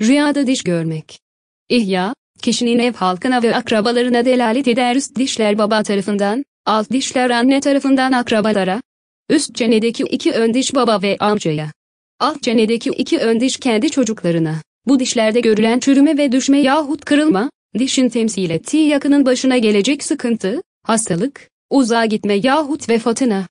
Rüyada diş görmek. İhya, kişinin ev halkına ve akrabalarına delalet eder üst dişler baba tarafından, alt dişler anne tarafından akrabalara, üst çenedeki iki ön diş baba ve amcaya, alt çenedeki iki ön diş kendi çocuklarına. Bu dişlerde görülen çürüme ve düşme yahut kırılma, dişin temsil ettiği yakının başına gelecek sıkıntı, hastalık, uzağa gitme yahut vefatına.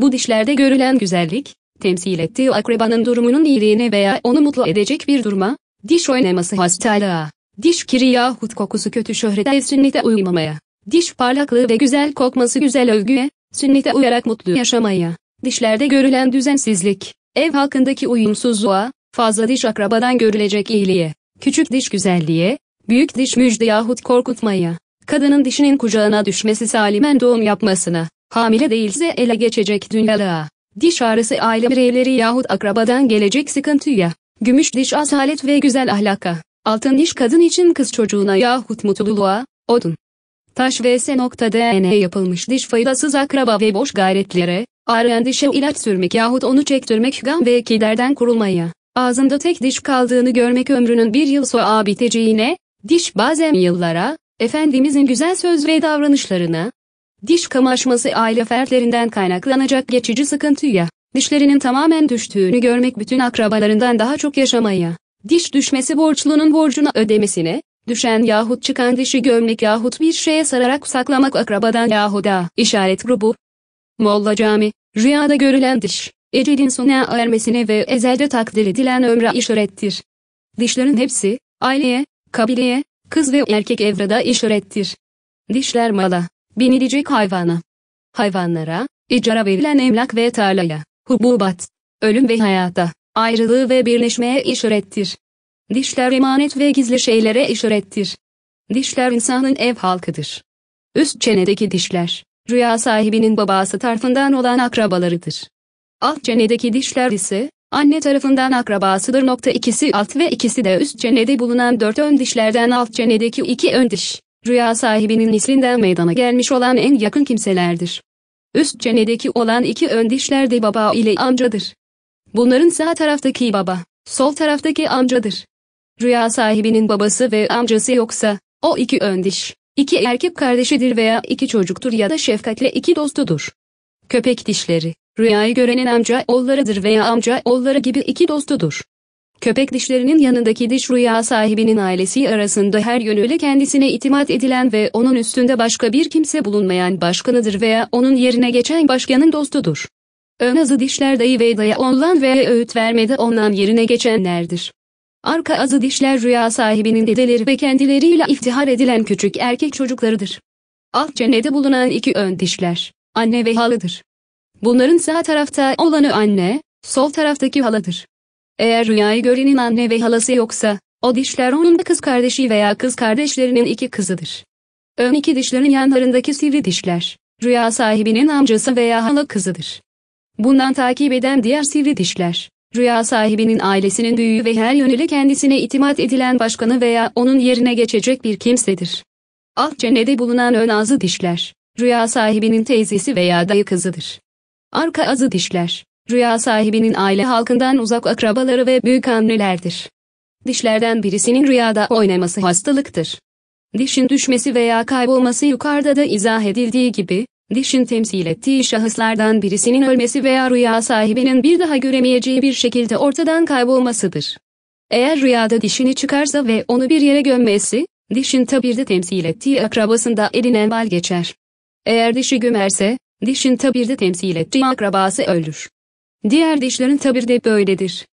Bu dişlerde görülen güzellik, temsil ettiği akrabanın durumunun iyiliğine veya onu mutlu edecek bir duruma, Diş oynaması hastalığa. Diş kiri yahut kokusu kötü şöhrete sünnete uymamaya. Diş parlaklığı ve güzel kokması güzel övgüye, sünnete uyarak mutlu yaşamaya. Dişlerde görülen düzensizlik, ev halkındaki uyumsuzluğa, fazla diş akrabadan görülecek iyiliğe, küçük diş güzelliğe, büyük diş müjde yahut korkutmaya, kadının dişinin kucağına düşmesi salimen doğum yapmasına, hamile değilse ele geçecek dünyalığa, diş ağrısı aile bireyleri yahut akrabadan gelecek sıkıntıya, Gümüş diş asalet ve güzel ahlaka. Altın diş kadın için kız çocuğuna yahut mutluluğa, odun. Taş vs. DNA yapılmış diş faydasız akraba ve boş gayretlere, ağrıyan dişe ilaç sürmek yahut onu çektirmek gam ve kederden kurulmaya, ağzında tek diş kaldığını görmek ömrünün bir yıl sonra biteceğine, diş bazen yıllara, Efendimizin güzel söz ve davranışlarına, diş kamaşması aile fertlerinden kaynaklanacak geçici sıkıntıya, Dişlerinin tamamen düştüğünü görmek bütün akrabalarından daha çok yaşamaya, diş düşmesi borçlunun borcunu ödemesine, düşen yahut çıkan dişi gömlek yahut bir şeye sararak saklamak akrabadan yahuda işaret grubu. Molla Cami, rüyada görülen diş, ecelin sona ermesine ve ezelde takdir edilen ömre işarettir. Dişlerin hepsi, aileye, kabileye, kız ve erkek evrada işarettir. Dişler mala, binilecek hayvana. Hayvanlara, icara verilen emlak ve tarlaya. Hububat, ölüm ve hayata, ayrılığı ve birleşmeye işarettir. Dişler emanet ve gizli şeylere işarettir. Dişler insanın ev halkıdır. Üst çenedeki dişler, rüya sahibinin babası tarafından olan akrabalarıdır. Alt çenedeki dişler ise, anne tarafından akrabasıdır. Nokta ikisi alt ve ikisi de üst çenede bulunan dört ön dişlerden alt çenedeki iki ön diş, rüya sahibinin nislinden meydana gelmiş olan en yakın kimselerdir. Üst çenedeki olan iki ön dişler de baba ile amcadır. Bunların sağ taraftaki baba, sol taraftaki amcadır. Rüya sahibinin babası ve amcası yoksa, o iki ön diş, iki erkek kardeşidir veya iki çocuktur ya da şefkatle iki dostudur. Köpek dişleri, rüyayı görenin amca oğullarıdır veya amca oğulları gibi iki dostudur. Köpek dişlerinin yanındaki diş rüya sahibinin ailesi arasında her yönüyle kendisine itimat edilen ve onun üstünde başka bir kimse bulunmayan başkanıdır veya onun yerine geçen başkanın dostudur. Ön azı dişler dayı ve daya onlan ve öğüt vermede ondan yerine geçenlerdir. Arka azı dişler rüya sahibinin dedeleri ve kendileriyle iftihar edilen küçük erkek çocuklarıdır. Alt cennede bulunan iki ön dişler, anne ve halıdır. Bunların sağ tarafta olanı anne, sol taraftaki haladır. Eğer rüyayı görenin anne ve halası yoksa, o dişler onun kız kardeşi veya kız kardeşlerinin iki kızıdır. Ön iki dişlerin yanlarındaki sivri dişler, rüya sahibinin amcası veya hala kızıdır. Bundan takip eden diğer sivri dişler, rüya sahibinin ailesinin büyüğü ve her yönüyle kendisine itimat edilen başkanı veya onun yerine geçecek bir kimsedir. Alt ah çenede bulunan ön ağzı dişler, rüya sahibinin teyzesi veya dayı kızıdır. Arka azı dişler, Rüya sahibinin aile halkından uzak akrabaları ve büyük annelerdir. Dişlerden birisinin rüyada oynaması hastalıktır. Dişin düşmesi veya kaybolması yukarıda da izah edildiği gibi, dişin temsil ettiği şahıslardan birisinin ölmesi veya rüya sahibinin bir daha göremeyeceği bir şekilde ortadan kaybolmasıdır. Eğer rüyada dişini çıkarsa ve onu bir yere gömmesi, dişin tabirde temsil ettiği akrabasında eline bal geçer. Eğer dişi gömerse, dişin tabirde temsil ettiği akrabası ölür. Diğer dişlerin tabir de böyledir.